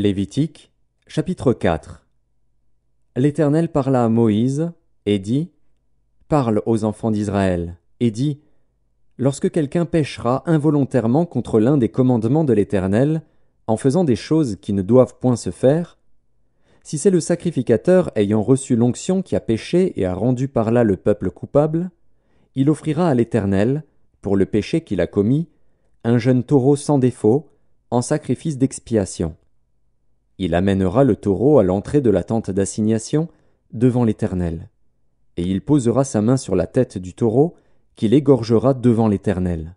Lévitique, chapitre 4 L'Éternel parla à Moïse, et dit Parle aux enfants d'Israël, et dit Lorsque quelqu'un péchera involontairement contre l'un des commandements de l'Éternel, en faisant des choses qui ne doivent point se faire, si c'est le sacrificateur ayant reçu l'onction qui a péché et a rendu par là le peuple coupable, il offrira à l'Éternel, pour le péché qu'il a commis, un jeune taureau sans défaut, en sacrifice d'expiation. Il amènera le taureau à l'entrée de la tente d'assignation, devant l'Éternel. Et il posera sa main sur la tête du taureau, qu'il égorgera devant l'Éternel.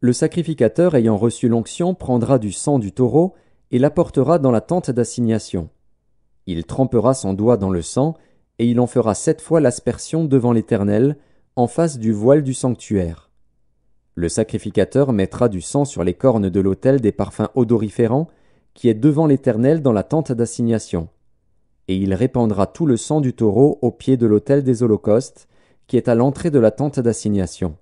Le sacrificateur ayant reçu l'onction prendra du sang du taureau et l'apportera dans la tente d'assignation. Il trempera son doigt dans le sang, et il en fera sept fois l'aspersion devant l'Éternel, en face du voile du sanctuaire. Le sacrificateur mettra du sang sur les cornes de l'autel des parfums odoriférants, qui est devant l'Éternel dans la tente d'assignation. Et il répandra tout le sang du taureau au pied de l'autel des holocaustes, qui est à l'entrée de la tente d'assignation.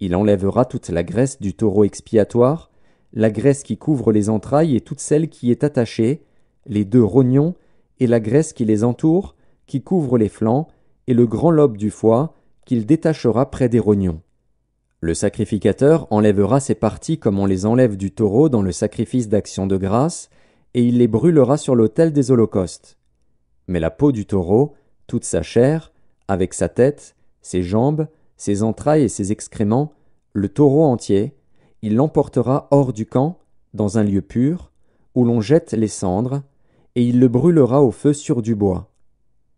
Il enlèvera toute la graisse du taureau expiatoire, la graisse qui couvre les entrailles et toute celle qui est attachée, les deux rognons, et la graisse qui les entoure, qui couvre les flancs, et le grand lobe du foie, qu'il détachera près des rognons. Le sacrificateur enlèvera ses parties comme on les enlève du taureau dans le sacrifice d'action de grâce, et il les brûlera sur l'autel des holocaustes. Mais la peau du taureau, toute sa chair, avec sa tête, ses jambes, ses entrailles et ses excréments, le taureau entier, il l'emportera hors du camp, dans un lieu pur, où l'on jette les cendres, et il le brûlera au feu sur du bois.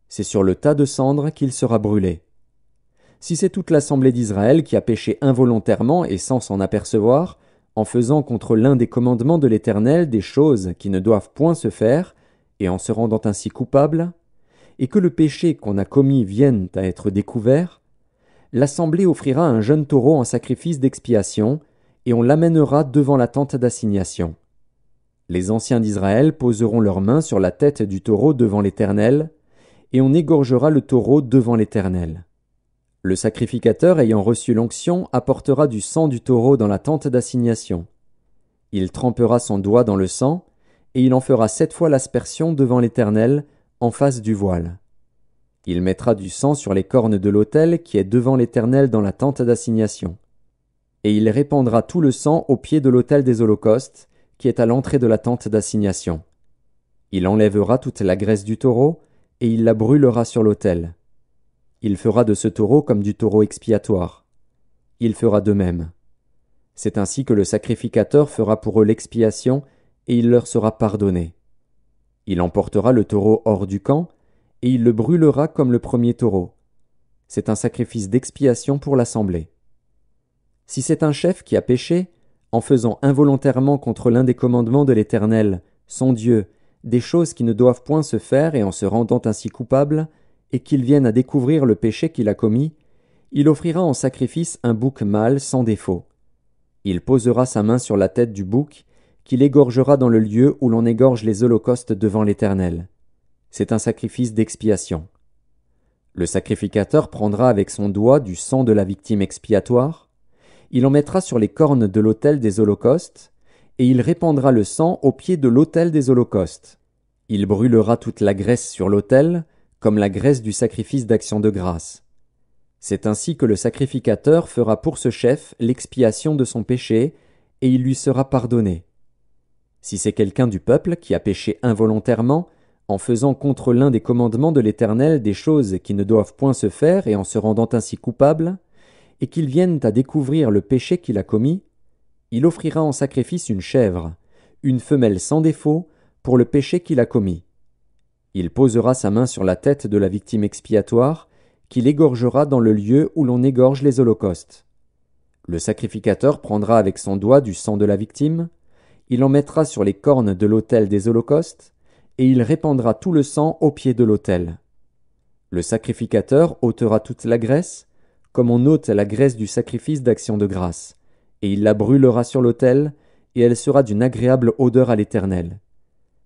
C'est sur le tas de cendres qu'il sera brûlé. Si c'est toute l'assemblée d'Israël qui a péché involontairement et sans s'en apercevoir, en faisant contre l'un des commandements de l'Éternel des choses qui ne doivent point se faire, et en se rendant ainsi coupable, et que le péché qu'on a commis vienne à être découvert, l'assemblée offrira un jeune taureau en sacrifice d'expiation, et on l'amènera devant la tente d'assignation. Les anciens d'Israël poseront leurs mains sur la tête du taureau devant l'Éternel, et on égorgera le taureau devant l'Éternel. Le sacrificateur ayant reçu l'onction apportera du sang du taureau dans la tente d'assignation. Il trempera son doigt dans le sang, et il en fera sept fois l'aspersion devant l'Éternel, en face du voile. Il mettra du sang sur les cornes de l'autel qui est devant l'Éternel dans la tente d'assignation. Et il répandra tout le sang au pied de l'autel des holocaustes, qui est à l'entrée de la tente d'assignation. Il enlèvera toute la graisse du taureau, et il la brûlera sur l'autel. Il fera de ce taureau comme du taureau expiatoire. Il fera de même. C'est ainsi que le sacrificateur fera pour eux l'expiation, et il leur sera pardonné. Il emportera le taureau hors du camp, et il le brûlera comme le premier taureau. C'est un sacrifice d'expiation pour l'assemblée. Si c'est un chef qui a péché, en faisant involontairement contre l'un des commandements de l'Éternel, son Dieu, des choses qui ne doivent point se faire et en se rendant ainsi coupable, et qu'il vienne à découvrir le péché qu'il a commis, il offrira en sacrifice un bouc mâle sans défaut. Il posera sa main sur la tête du bouc, qu'il égorgera dans le lieu où l'on égorge les holocaustes devant l'Éternel. C'est un sacrifice d'expiation. Le sacrificateur prendra avec son doigt du sang de la victime expiatoire, il en mettra sur les cornes de l'autel des holocaustes, et il répandra le sang au pied de l'autel des holocaustes. Il brûlera toute la graisse sur l'autel, comme la graisse du sacrifice d'action de grâce. C'est ainsi que le sacrificateur fera pour ce chef l'expiation de son péché, et il lui sera pardonné. Si c'est quelqu'un du peuple qui a péché involontairement, en faisant contre l'un des commandements de l'Éternel des choses qui ne doivent point se faire et en se rendant ainsi coupable, et qu'il vienne à découvrir le péché qu'il a commis, il offrira en sacrifice une chèvre, une femelle sans défaut, pour le péché qu'il a commis. Il posera sa main sur la tête de la victime expiatoire, qu'il égorgera dans le lieu où l'on égorge les holocaustes. Le sacrificateur prendra avec son doigt du sang de la victime, il en mettra sur les cornes de l'autel des holocaustes, et il répandra tout le sang au pied de l'autel. Le sacrificateur ôtera toute la graisse, comme on ôte la graisse du sacrifice d'action de grâce, et il la brûlera sur l'autel, et elle sera d'une agréable odeur à l'Éternel.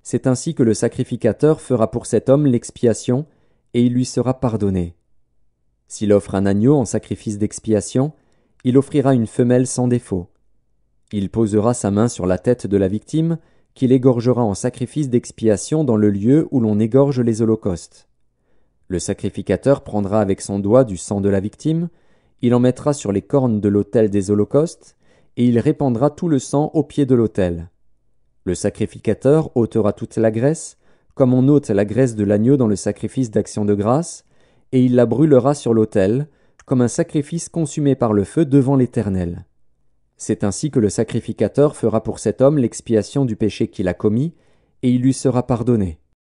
C'est ainsi que le sacrificateur fera pour cet homme l'expiation, et il lui sera pardonné. S'il offre un agneau en sacrifice d'expiation, il offrira une femelle sans défaut. Il posera sa main sur la tête de la victime, qu'il égorgera en sacrifice d'expiation dans le lieu où l'on égorge les holocaustes. Le sacrificateur prendra avec son doigt du sang de la victime, il en mettra sur les cornes de l'autel des holocaustes, et il répandra tout le sang au pied de l'autel. Le sacrificateur ôtera toute la graisse, comme on ôte la graisse de l'agneau dans le sacrifice d'action de grâce, et il la brûlera sur l'autel, comme un sacrifice consumé par le feu devant l'Éternel. C'est ainsi que le sacrificateur fera pour cet homme l'expiation du péché qu'il a commis, et il lui sera pardonné.